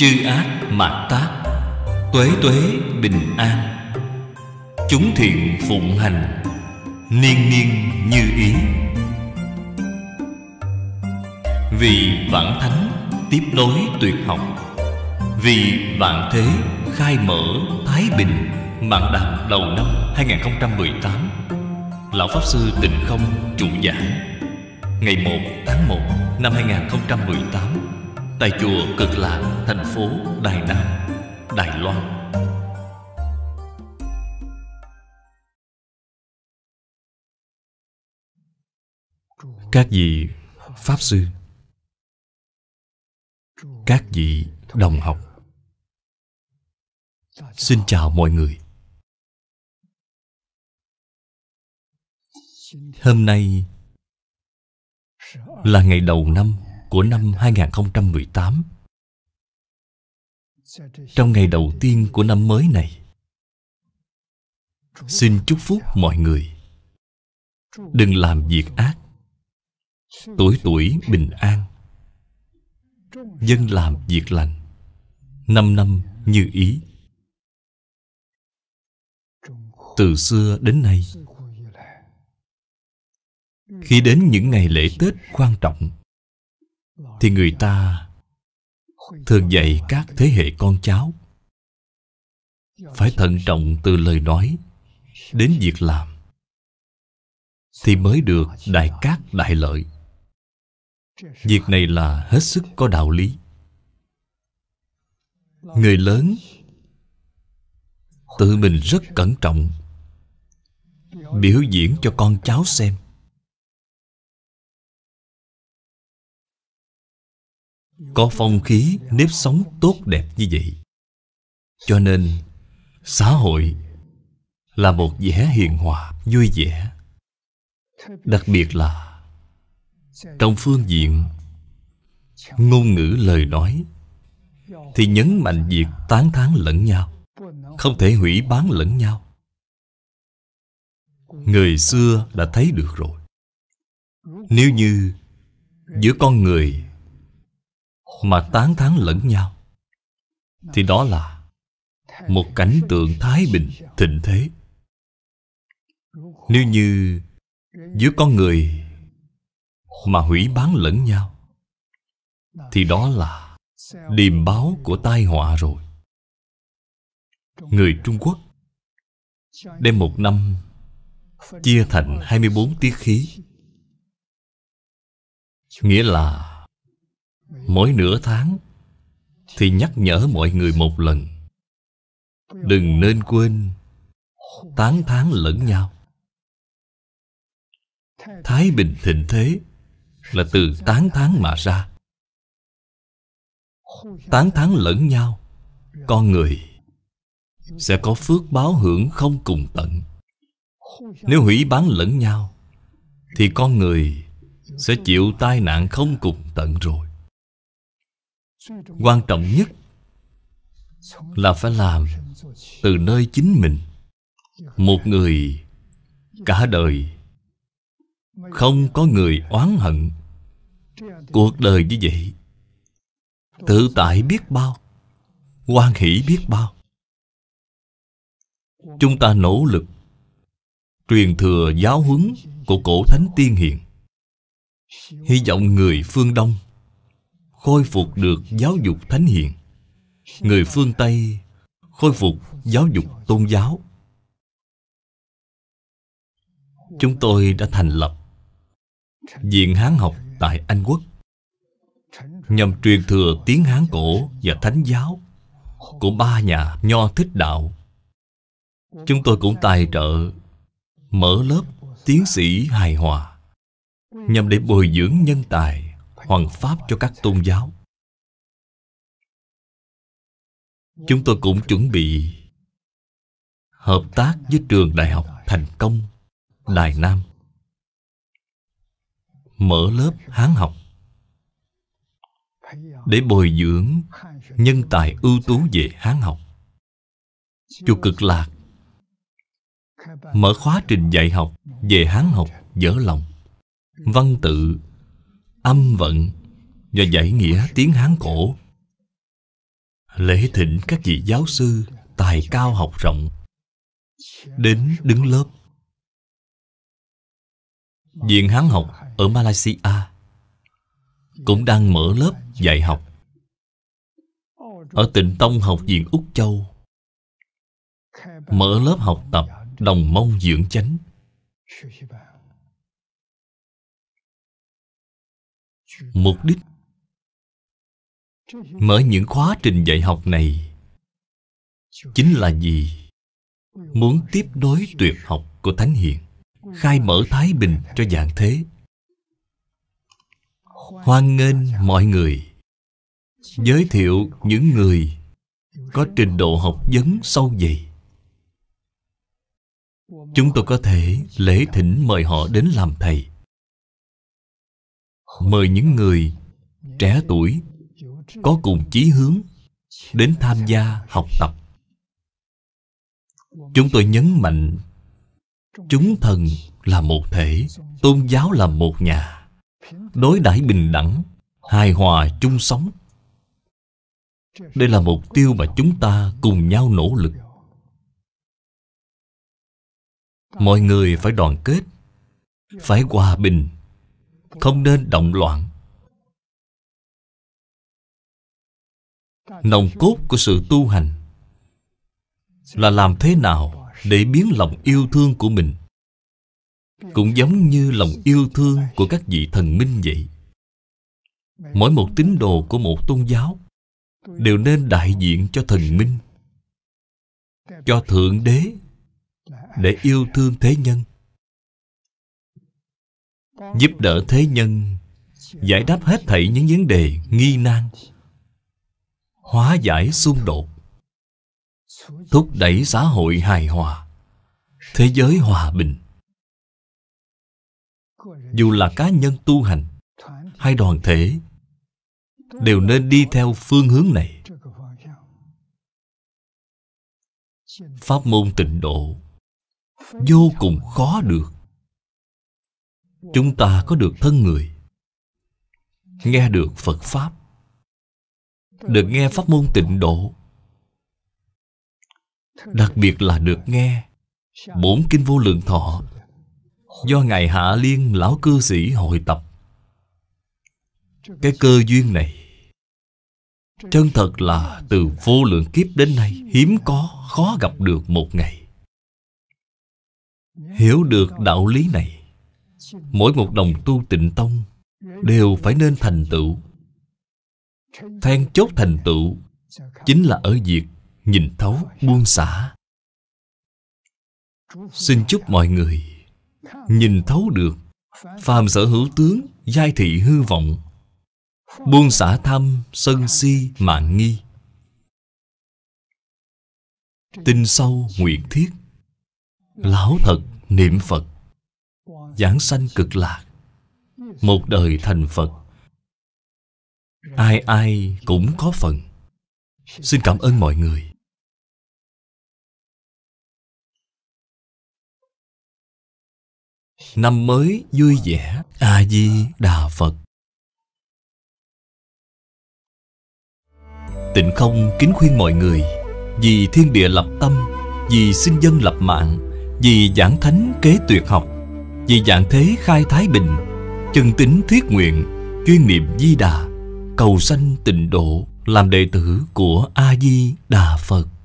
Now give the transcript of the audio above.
chư ác mạt tác tuế tuế bình an chúng thiện phụng hành niên niên như ý vì vạn thánh tiếp nối tuyệt học vì vạn thế khai mở thái bình mạng đàm đầu năm 2018 Lão Pháp Sư Tịnh Không chủ giảng Ngày 1 tháng 1 năm 2018 tại chùa Cực Lạc, thành phố Đài Nam, Đài Loan. các vị pháp sư các vị đồng học xin chào mọi người hôm nay là ngày đầu năm của năm 2018 Trong ngày đầu tiên của năm mới này Xin chúc phúc mọi người Đừng làm việc ác Tuổi tuổi bình an Dân làm việc lành Năm năm như ý Từ xưa đến nay Khi đến những ngày lễ Tết quan trọng thì người ta thường dạy các thế hệ con cháu phải thận trọng từ lời nói đến việc làm thì mới được đại cát đại lợi việc này là hết sức có đạo lý người lớn tự mình rất cẩn trọng biểu diễn cho con cháu xem có phong khí nếp sống tốt đẹp như vậy cho nên xã hội là một vẻ hiền hòa vui vẻ đặc biệt là trong phương diện ngôn ngữ lời nói thì nhấn mạnh việc tán thán lẫn nhau không thể hủy bán lẫn nhau người xưa đã thấy được rồi nếu như giữa con người mà tán thán lẫn nhau Thì đó là Một cảnh tượng thái bình thịnh thế Nếu như Giữa con người Mà hủy bán lẫn nhau Thì đó là Điềm báo của tai họa rồi Người Trung Quốc Đem một năm Chia thành 24 tiết khí Nghĩa là mỗi nửa tháng thì nhắc nhở mọi người một lần đừng nên quên tán thán lẫn nhau thái bình thịnh thế là từ tán thán mà ra tán thán lẫn nhau con người sẽ có phước báo hưởng không cùng tận nếu hủy bán lẫn nhau thì con người sẽ chịu tai nạn không cùng tận rồi quan trọng nhất là phải làm từ nơi chính mình một người cả đời không có người oán hận cuộc đời như vậy tự tại biết bao quan hỷ biết bao chúng ta nỗ lực truyền thừa giáo huấn của cổ thánh tiên hiền hy vọng người phương đông khôi phục được giáo dục thánh hiền người phương tây khôi phục giáo dục tôn giáo chúng tôi đã thành lập viện hán học tại anh quốc nhằm truyền thừa tiếng hán cổ và thánh giáo của ba nhà nho thích đạo chúng tôi cũng tài trợ mở lớp tiến sĩ hài hòa nhằm để bồi dưỡng nhân tài hoằng pháp cho các tôn giáo chúng tôi cũng chuẩn bị hợp tác với trường đại học thành công đài nam mở lớp hán học để bồi dưỡng nhân tài ưu tú về hán học chùa cực lạc mở khóa trình dạy học về hán học dở lòng văn tự âm vận và giải nghĩa tiếng Hán cổ. Lễ thỉnh các vị giáo sư tài cao học rộng đến đứng lớp. Viện Hán học ở Malaysia cũng đang mở lớp dạy học ở tỉnh Tông học viện Úc Châu mở lớp học tập đồng mông dưỡng chánh mục đích mở những khóa trình dạy học này chính là gì muốn tiếp nối tuyệt học của thánh hiền khai mở thái bình cho dạng thế hoan nghênh mọi người giới thiệu những người có trình độ học vấn sâu dày chúng tôi có thể lễ thỉnh mời họ đến làm thầy mời những người trẻ tuổi có cùng chí hướng đến tham gia học tập chúng tôi nhấn mạnh chúng thần là một thể tôn giáo là một nhà đối đãi bình đẳng hài hòa chung sống đây là mục tiêu mà chúng ta cùng nhau nỗ lực mọi người phải đoàn kết phải hòa bình không nên động loạn Nồng cốt của sự tu hành Là làm thế nào để biến lòng yêu thương của mình Cũng giống như lòng yêu thương của các vị thần minh vậy Mỗi một tín đồ của một tôn giáo Đều nên đại diện cho thần minh Cho Thượng Đế Để yêu thương thế nhân giúp đỡ thế nhân giải đáp hết thảy những vấn đề nghi nan hóa giải xung đột thúc đẩy xã hội hài hòa thế giới hòa bình dù là cá nhân tu hành hay đoàn thể đều nên đi theo phương hướng này pháp môn tịnh độ vô cùng khó được chúng ta có được thân người nghe được phật pháp được nghe pháp môn tịnh độ đặc biệt là được nghe bốn kinh vô lượng thọ do ngài hạ liên lão cư sĩ hội tập cái cơ duyên này chân thật là từ vô lượng kiếp đến nay hiếm có khó gặp được một ngày hiểu được đạo lý này Mỗi một đồng tu tịnh tông Đều phải nên thành tựu Then chốt thành tựu Chính là ở việc Nhìn thấu buông xả Xin chúc mọi người Nhìn thấu được Phàm sở hữu tướng Giai thị hư vọng Buông xả tham Sân si mạng nghi Tin sâu nguyện thiết Lão thật niệm Phật Giảng sanh cực lạc Một đời thành Phật Ai ai cũng có phần Xin cảm ơn mọi người Năm mới vui vẻ A-di-đà Phật Tịnh không kính khuyên mọi người Vì thiên địa lập tâm Vì sinh dân lập mạng Vì giảng thánh kế tuyệt học vì dạng thế khai thái bình chân tính thiết nguyện chuyên niệm di đà cầu sanh tịnh độ làm đệ tử của a di đà phật